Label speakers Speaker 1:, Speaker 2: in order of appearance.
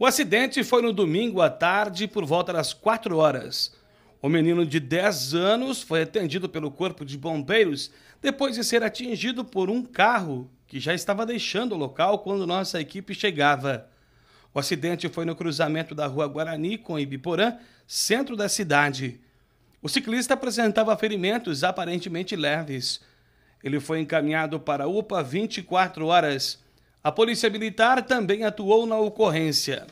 Speaker 1: O acidente foi no domingo à tarde, por volta das 4 horas. O menino de 10 anos foi atendido pelo Corpo de Bombeiros depois de ser atingido por um carro que já estava deixando o local quando nossa equipe chegava. O acidente foi no cruzamento da Rua Guarani com Ibiporã, centro da cidade. O ciclista apresentava ferimentos aparentemente leves. Ele foi encaminhado para a UPA 24 horas. A Polícia Militar também atuou na ocorrência.